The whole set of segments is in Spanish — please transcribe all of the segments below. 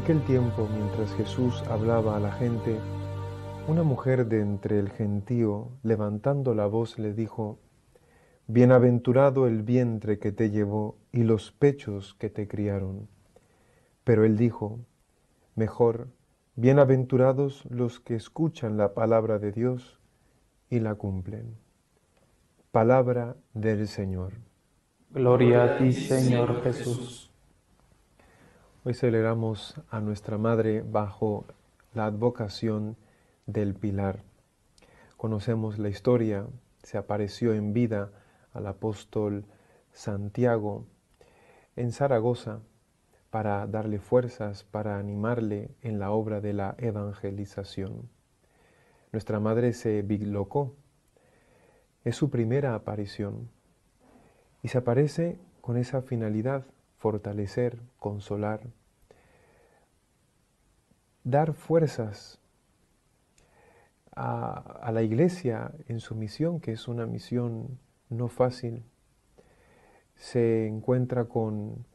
aquel tiempo, mientras Jesús hablaba a la gente, una mujer de entre el gentío, levantando la voz, le dijo, Bienaventurado el vientre que te llevó y los pechos que te criaron. Pero él dijo, Mejor, bienaventurados los que escuchan la palabra de Dios y la cumplen. Palabra del Señor. Gloria a ti, Señor Jesús. Hoy celebramos a nuestra Madre bajo la advocación del Pilar. Conocemos la historia, se apareció en vida al apóstol Santiago en Zaragoza para darle fuerzas, para animarle en la obra de la evangelización. Nuestra Madre se biglocó, es su primera aparición y se aparece con esa finalidad fortalecer, consolar, dar fuerzas a, la iglesia en su misión, que es una misión no fácil, se encuentra con,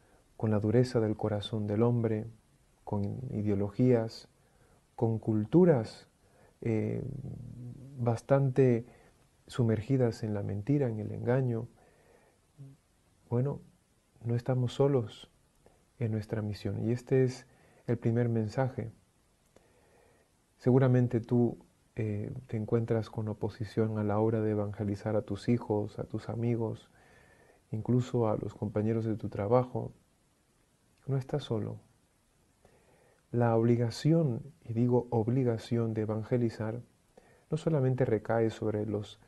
la dureza del corazón del hombre, con ideologías, con culturas eh, bastante sumergidas en la mentira, en el engaño. Bueno, no estamos solos en nuestra misión. Y este es el primer mensaje. Seguramente tú eh, te encuentras con oposición a la hora de evangelizar a tus hijos, a tus amigos, incluso a los compañeros de tu trabajo. No estás solo. La obligación, y digo obligación de evangelizar, no solamente recae sobre los,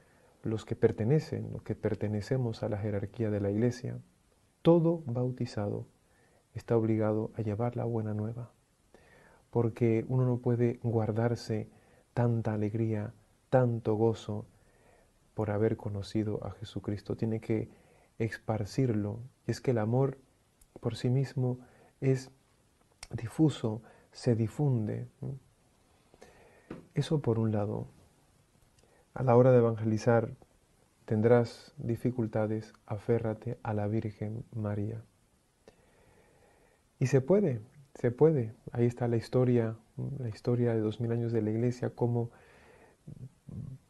los que pertenecen, los que pertenecemos a la jerarquía de la iglesia, todo bautizado está obligado a llevar la buena nueva, porque uno no puede guardarse tanta alegría, tanto gozo por haber conocido a Jesucristo, tiene que esparcirlo. Y es que el amor por sí mismo es difuso, se difunde. Eso por un lado. A la hora de evangelizar tendrás dificultades, aférrate a la Virgen María. Y se puede, se puede. Ahí está la historia, la historia de dos mil años de la iglesia, cómo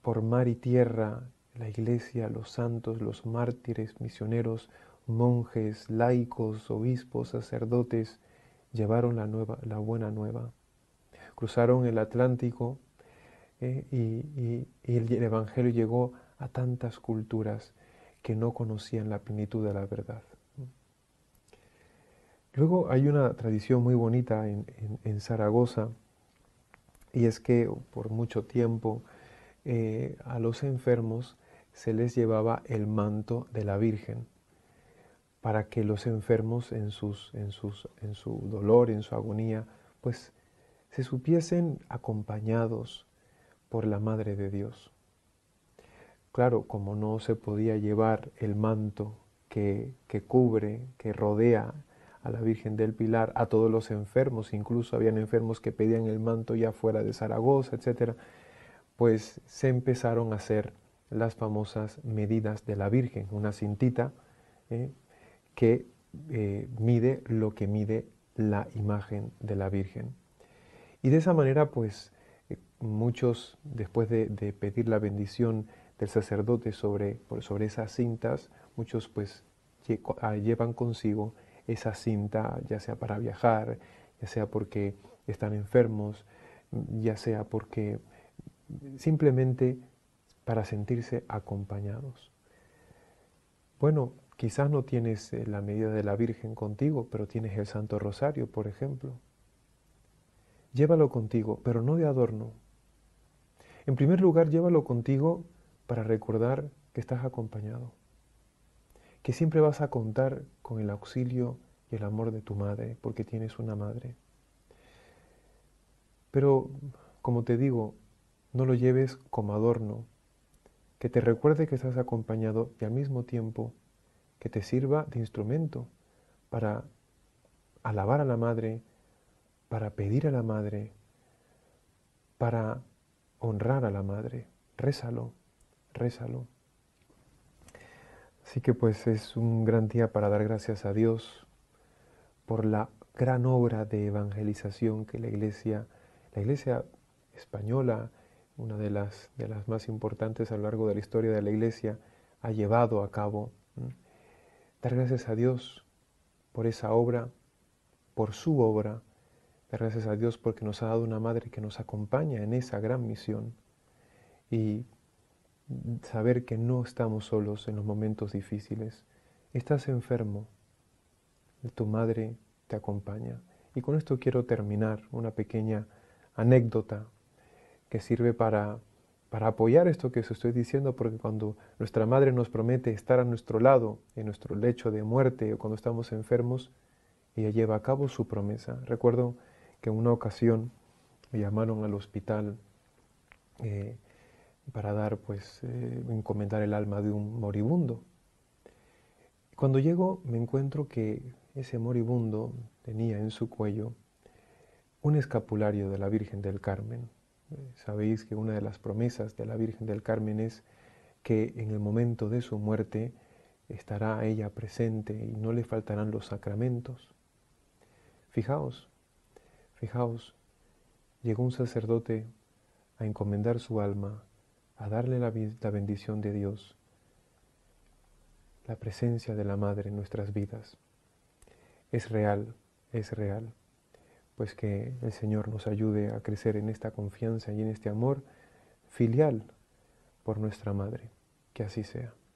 por mar y tierra la iglesia, los santos, los mártires, misioneros, monjes, laicos, obispos, sacerdotes, llevaron la, nueva, la buena nueva. Cruzaron el Atlántico eh, y, y el Evangelio llegó a tantas culturas que no conocían la plenitud de la verdad. Luego hay una tradición muy bonita en, Zaragoza, y es que por mucho tiempo eh, a los enfermos se les llevaba el manto de la Virgen para que los enfermos en, sus, en, sus, en su dolor, en su agonía, pues se supiesen acompañados por la Madre de Dios. Claro, como no se podía llevar el manto que, que cubre, que rodea a la Virgen del Pilar, a todos los enfermos, incluso habían enfermos que pedían el manto ya fuera de Zaragoza, etc., pues se empezaron a hacer las famosas medidas de la Virgen, una cintita eh, que eh, mide lo que mide la imagen de la Virgen. Y de esa manera, pues, eh, muchos, después de pedir la bendición del sacerdote sobre, sobre esas cintas, muchos pues ah, llevan consigo esa cinta, ya sea para viajar, ya sea porque están enfermos, ya sea porque simplemente para sentirse acompañados. Bueno, quizás no tienes eh, la medida de la Virgen contigo, pero tienes el Santo Rosario, por ejemplo. Llévalo contigo, pero no de adorno. En primer lugar, llévalo contigo para recordar que estás acompañado, que siempre vas a contar con el auxilio y el amor de tu madre, porque tienes una madre. Pero, como te digo, no lo lleves como adorno, que te recuerde que estás acompañado y al mismo tiempo que te sirva de instrumento para alabar a la madre, para pedir a la madre, para honrar a la madre. Résalo rézalo. Así que pues es un gran día para dar gracias a Dios por la gran obra de evangelización que la iglesia, la iglesia española, una de las, de las más importantes a lo largo de la historia de la iglesia, ha llevado a cabo. Dar gracias a Dios por esa obra, por su obra. Dar gracias a Dios porque nos ha dado una madre que nos acompaña en esa gran misión. Y saber que no estamos solos en los momentos difíciles. Estás enfermo, tu madre te acompaña. Y con esto quiero terminar una pequeña anécdota que sirve para, para apoyar esto que os estoy diciendo, porque cuando nuestra madre nos promete estar a nuestro lado, en nuestro lecho de muerte o cuando estamos enfermos, ella lleva a cabo su promesa. Recuerdo que en una ocasión me llamaron al hospital eh, para dar, pues, eh, encomendar el alma de un moribundo. Cuando llego me encuentro que ese moribundo tenía en su cuello un escapulario de la Virgen del Carmen. Eh, sabéis que una de las promesas de la Virgen del Carmen es que en el momento de su muerte estará ella presente y no le faltarán los sacramentos. Fijaos, fijaos, llegó un sacerdote a encomendar su alma a darle la, bendición de Dios, la presencia de la Madre en nuestras vidas. Es real, es real. Pues que el Señor nos ayude a crecer en esta confianza y en este amor filial por nuestra Madre. Que así sea.